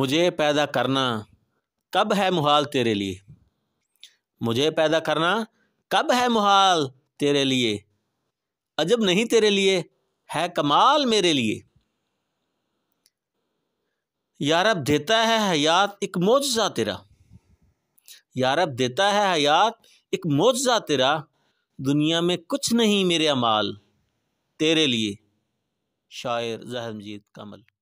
मुझे पैदा करना कब है मुहाल तेरे लिए मुझे पैदा करना कब है मुहाल तेरे लिए अजब नहीं तेरे लिए है कमाल मेरे लिए यारब देता है हयात एक मोजा तेरा यारब देता है हयात एक मोजा तेरा दुनिया में कुछ नहीं मेरे अमाल तेरे लिए शायर जहमजीत कमल